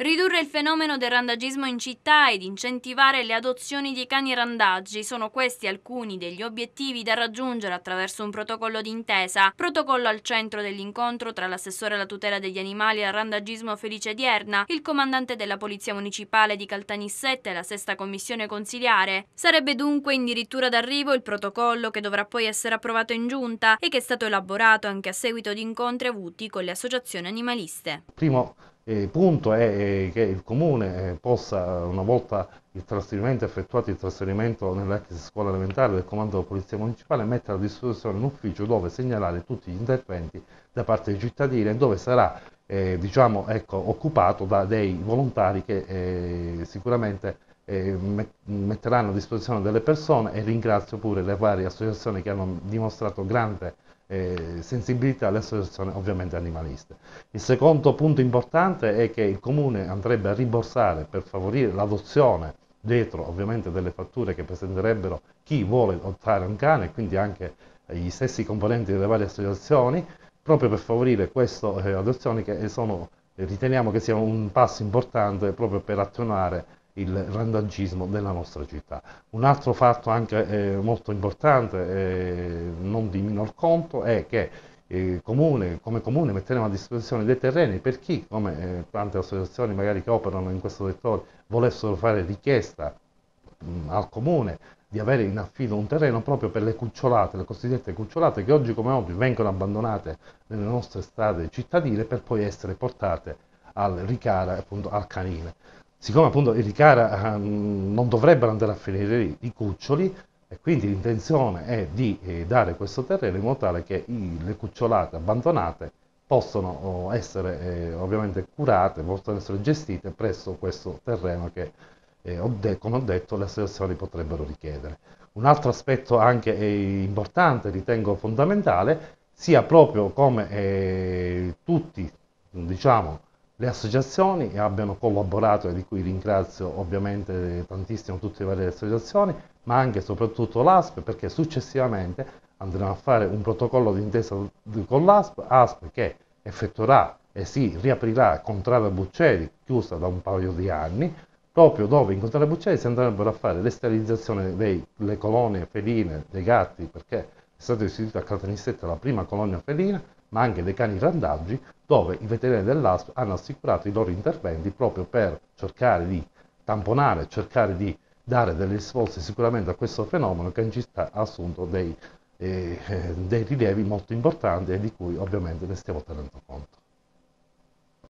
Ridurre il fenomeno del randagismo in città ed incentivare le adozioni di cani randaggi sono questi alcuni degli obiettivi da raggiungere attraverso un protocollo d'intesa, protocollo al centro dell'incontro tra l'assessore alla tutela degli animali e al randagismo Felice Dierna, il comandante della Polizia Municipale di Caltanissette e la sesta commissione consiliare. Sarebbe dunque in dirittura d'arrivo il protocollo che dovrà poi essere approvato in giunta e che è stato elaborato anche a seguito di incontri avuti con le associazioni animaliste. Primo il punto è eh, che il comune eh, possa, una volta il trasferimento effettuato il trasferimento nell'ex scuola elementare del comando della Polizia Municipale, mettere a disposizione un ufficio dove segnalare tutti gli interventi da parte dei cittadini e dove sarà eh, diciamo, ecco, occupato da dei volontari che eh, sicuramente eh, metteranno a disposizione delle persone e ringrazio pure le varie associazioni che hanno dimostrato grande eh, sensibilità alle associazioni ovviamente animaliste. Il secondo punto importante è che il comune andrebbe a rimborsare per favorire l'adozione dietro ovviamente delle fatture che presenterebbero chi vuole adottare un cane, quindi anche gli stessi componenti delle varie associazioni, proprio per favorire queste eh, adozioni che sono, riteniamo che sia un passo importante proprio per attuare il randagismo della nostra città. Un altro fatto anche eh, molto importante, eh, non di minor conto, è che eh, comune, come comune metteremo a disposizione dei terreni per chi, come eh, tante associazioni magari che operano in questo settore, volessero fare richiesta mh, al comune di avere in affido un terreno proprio per le cucciolate, le cosiddette cucciolate che oggi come oggi vengono abbandonate nelle nostre strade cittadine per poi essere portate al ricara, appunto al canile siccome appunto i Ricara um, non dovrebbero andare a finire lì i cuccioli, e quindi l'intenzione è di eh, dare questo terreno in modo tale che i, le cucciolate abbandonate possono oh, essere eh, ovviamente curate, possono essere gestite presso questo terreno che, eh, ho come ho detto, le associazioni potrebbero richiedere. Un altro aspetto anche eh, importante, ritengo fondamentale, sia proprio come eh, tutti, diciamo, le associazioni e abbiano collaborato e di cui ringrazio ovviamente tantissimo tutte le varie associazioni, ma anche e soprattutto l'ASP perché successivamente andremo a fare un protocollo d'intesa con l'ASP, ASP che effettuerà e si riaprirà con Contrada Bucceri, chiusa da un paio di anni, proprio dove in Contrada Bucceri si andrebbero a fare l'esterilizzazione delle colonie feline dei gatti perché è stata istituita a Caltanissetta la prima colonia felina, ma anche dei cani randaggi dove i veterinari dell'ASP hanno assicurato i loro interventi proprio per cercare di tamponare, cercare di dare delle risposte sicuramente a questo fenomeno che in città ha assunto dei, eh, eh dei rilievi molto importanti e di cui ovviamente ne stiamo tenendo conto.